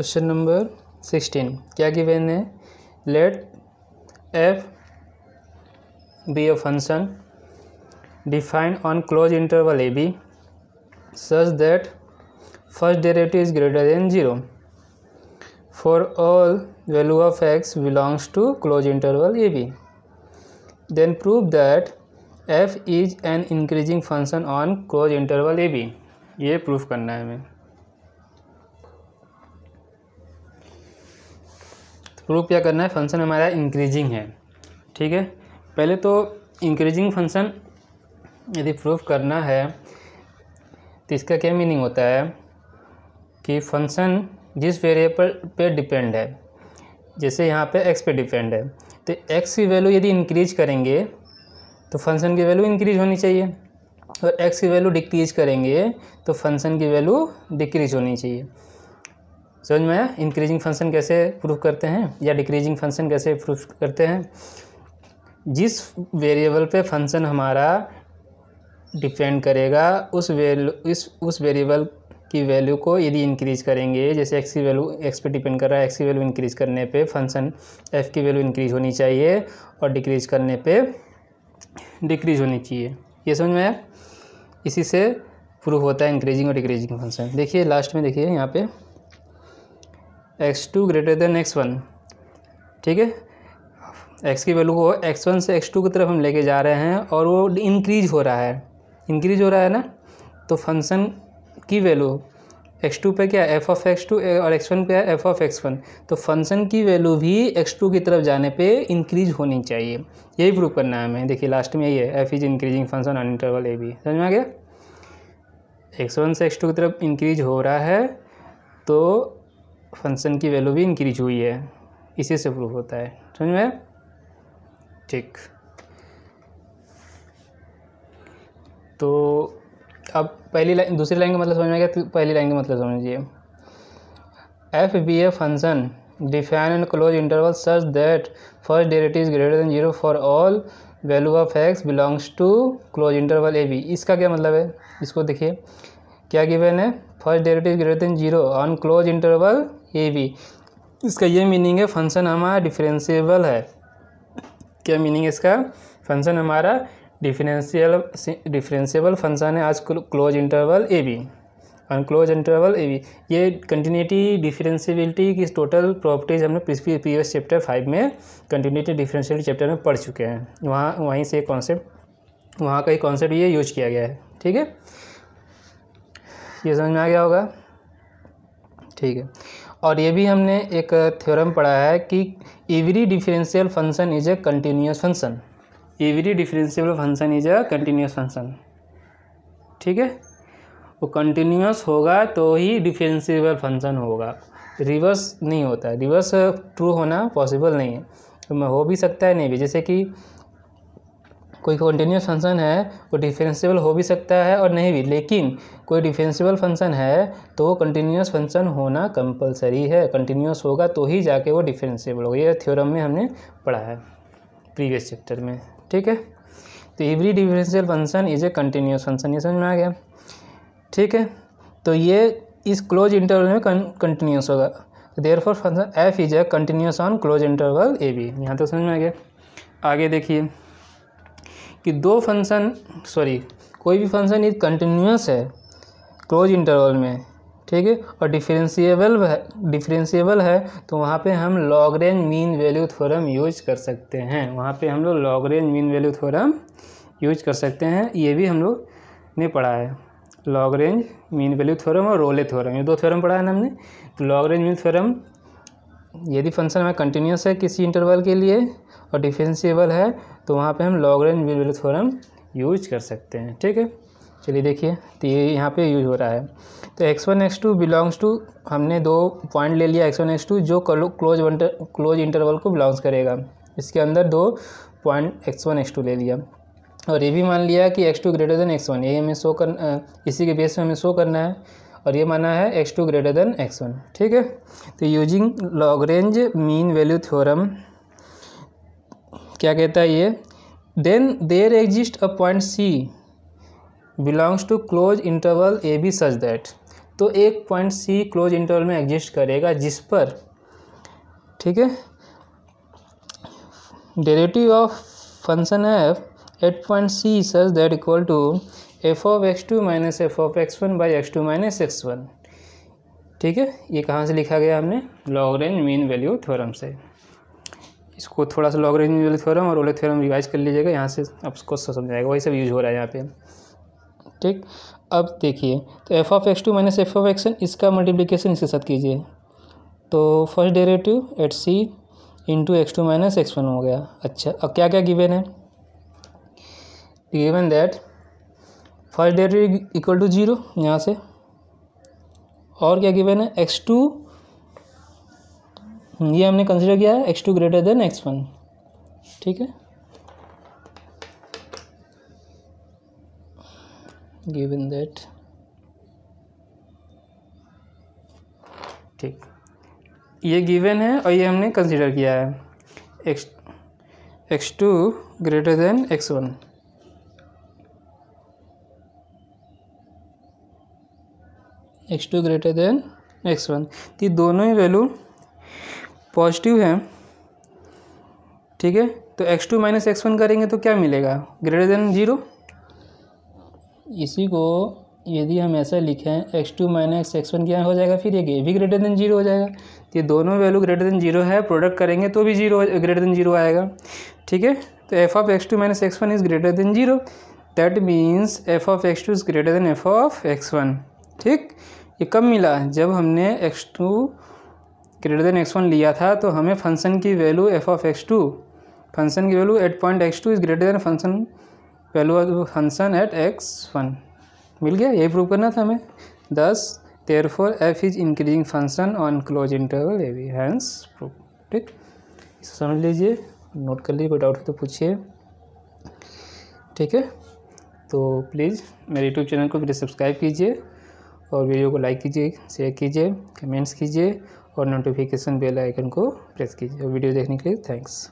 question number sixteen क्या बहन है let F be a function defined on close interval A B such that first derivative is greater than zero for all value of X belongs to close interval A B then prove that F is an increasing function on close interval A B ये proof करना है हमें prove क्या करना है function हमारा increasing है ठीक है पहले तो इंक्रीजिंग फंक्शन यदि प्रूफ करना है तो इसका क्या मीनिंग होता है कि फंक्शन जिस वेरिएबल पे डिपेंड है जैसे यहाँ पे एक्स पे डिपेंड है तो एक्स की वैल्यू यदि इंक्रीज करेंगे तो फंक्शन की वैल्यू इंक्रीज होनी चाहिए और एक्स की वैल्यू डिक्रीज करेंगे तो फंक्शन की वैल्यू डिक्रीज होनी चाहिए समझ में आया इंक्रीजिंग फंक्शन कैसे प्रूफ करते हैं या डिक्रीजिंग फंक्शन कैसे प्रूफ करते हैं जिस वेरिएबल पे फंक्शन हमारा डिपेंड करेगा उस वैल्यू इस उस वेरिएबल की वैल्यू को यदि इंक्रीज़ करेंगे जैसे एक्स की वैल्यू एक्स पे डिपेंड कर रहा है एक्स की वैल्यू इंक्रीज़ करने पे फंक्शन एफ की वैल्यू इंक्रीज़ होनी चाहिए और डिक्रीज़ करने पे डिक्रीज़ होनी चाहिए ये समझ में आया इसी से प्रूफ होता है इंक्रीजिंग और डिक्रीजिंग फंक्शन देखिए लास्ट में देखिए यहाँ पे X two greater than x one ठीक है एक्स की वैल्यू को एक्स वन से एक्स टू की तरफ हम लेके जा रहे हैं और वो इंक्रीज हो रहा है इंक्रीज हो रहा है ना तो फंक्शन की वैल्यू एक्स टू पे क्या एफ ऑफ एक्स टू और एक्स वन पे है एफ ऑफ एक्स वन तो फंक्शन की वैल्यू भी एक्स टू की तरफ जाने पे इंक्रीज होनी चाहिए यही प्रूव करना है हमें देखिए लास्ट में यही है F is increasing function on interval A B समझ में आ गया एक्स वन से एक्स टू की तरफ इंक्रीज हो रहा है तो फंक्शन की वैल्यू भी इंक्रीज हुई है इसी से प्रूफ होता है समझ में ठीक तो अब पहली लाइन दूसरी लाइन का मतलब समझ में गया तो पहली लाइन का मतलब समझिए F be a function define and close interval such that first derivative is greater than zero for all value of X belongs to close interval A B इसका क्या मतलब है इसको देखिए क्या गिवन है first derivative greater than zero on close interval A B इसका ये मीनिंग है फंक्शन हमारा डिफरेंशिएबल है क्या मीनिंग है इसका फंक्शन हमारा डिफरेंशियल डिफरेंशिएबल फंक्शन है आज close interval A B on close interval A B ये कंटिन्यूटी डिफरेंशियबिलिटी की टोटल प्रॉपर्टीज़ हमने प्रीवियस चैप्टर फाइव में कंटिन्यूटी डिफरेंशियल चैप्टर में पढ़ चुके हैं वहाँ वहीं से कॉन्सेप्ट वहाँ का ही कॉन्सेप्ट ये यूज किया गया है ठीक है ये समझ में आ गया होगा ठीक है और ये भी हमने एक थ्योरम पढ़ा है कि every differential function is a continuous function every differential function is a continuous function ठीक है वो कंटिन्यूस होगा तो ही डिफरेंशियल फंक्शन होगा रिवर्स नहीं होता है रिवर्स ट्रू होना पॉसिबल नहीं है तो हो भी सकता है नहीं भी जैसे कि कोई कॉन्टीन्यूस फंक्शन है वो डिफेंसिबल हो भी सकता है और नहीं भी लेकिन कोई डिफेंसिबल फंक्शन है तो वो कंटिन्यूस फंक्शन होना कंपलसरी है कंटिन्यूस होगा तो ही जाके वो डिफेंसिबल होगा ये थ्योरम में हमने पढ़ा है प्रीवियस चैप्टर में ठीक है तो every differential function is a continuous function ये समझ में आ गया ठीक है तो ये इस क्लोज इंटरवल में कंटिन्यूस होगा therefore function f is a continuous on close interval A b यहाँ तो समझ में आ गया आगे देखिए कि दो फंक्शन सॉरी कोई भी फंक्शन इज कंटिन्यूस है क्लोज इंटरवल में ठीक है और डिफरेंशिएबल है डिफरेंशिएबल है तो वहाँ पे हम Lagrange mean value theorem use कर सकते हैं वहाँ पे हम लोग Lagrange mean value theorem use कर सकते हैं ये भी हम लोग ने पढ़ा है लॉगरेंज मीन वैल्यू थ्योरम और रोले थ्योरम ये दो थ्योरम पढ़ा है ना हमने तो लॉगरेंज मीन थ्योरम यदि फंक्शन हमें कंटिन्यूस है किसी इंटरवल के लिए और डिफेंसीबल है तो वहाँ पे हम Lagrange will theorem use कर सकते हैं ठीक है चलिए देखिए तो ये यहाँ पे यूज हो रहा है तो x one x two belongs to हमने दो पॉइंट ले लिया एक्स वन एक्स टू जो क्लोज क्लोज इंटरवल को बिलोंग्स करेगा इसके अंदर दो point x one x two ले लिया और ये भी मान लिया कि x two greater than x one ये हमें शो कर इसी के बेस में हमें शो करना है और ये माना है x two greater than x one ठीक है तो using Lagrange mean value theorem क्या कहता है ये then there exist a point c belongs to close interval A B such that तो एक पॉइंट सी क्लोज इंटरवल में एग्जिस्ट करेगा जिस पर ठीक है डेरेटिव ऑफ फंक्शन है at point c such that equal to f of x to minus f of x one by x to minus x one ठीक है ये कहाँ से लिखा गया हमने Lagrange mean value theorem से इसको थोड़ा सा Lagrange mean value theorem और ओले थ्योरम रिवाइज कर लीजिएगा यहाँ से आपको समझ आएगा वही सब यूज हो रहा है यहाँ पे ठीक अब देखिए तो f of x to minus f of x one इसका मल्टीप्लीकेशन इसके साथ कीजिए तो first derivative at c into x to minus x one हो गया अच्छा अब क्या क्या गिवेन है given that first derivative equal to zero यहाँ से और क्या गिवन है एक्स टू ये हमने कंसिडर किया है x two greater than x one ठीक है गिवन दैट ठीक ये गिवन है और ये हमने कंसिडर किया है x x two greater than x one x two greater than x one तो दोनों ही वैल्यू पॉजिटिव हैं ठीक है तो एक्स टू माइनस एक्स वन करेंगे तो क्या मिलेगा ग्रेटर देन ज़ीरो इसी को यदि हम ऐसा लिखें x to minus x one क्या हो जाएगा फिर ये ये भी ग्रेटर देन जीरो हो जाएगा तो ये दोनों वैल्यू ग्रेटर देन जीरो है प्रोडक्ट करेंगे तो भी जीरो ग्रेटर देन जीरो आएगा ठीक है तो f of x to minus x one is greater than zero that means f of x two is greater than f of x one ठीक ये कब मिला जब हमने x two greater than x one लिया था तो हमें फंक्शन की value f of x two function की value at point x two is greater than function value of function at x one मिल गया यही प्रूव करना था हमें thus therefore f is increasing function on close interval a b hence prove ठीक समझ लीजिए नोट कर लीजिए कोई डाउट हो तो पूछिए ठीक है तो प्लीज़ मेरे यूट्यूब चैनल को मेरे सब्सक्राइब कीजिए और वीडियो को लाइक कीजिए शेयर कीजिए कमेंट्स कीजिए और नोटिफिकेशन बेल आइकन को प्रेस कीजिए और वीडियो देखने के लिए थैंक्स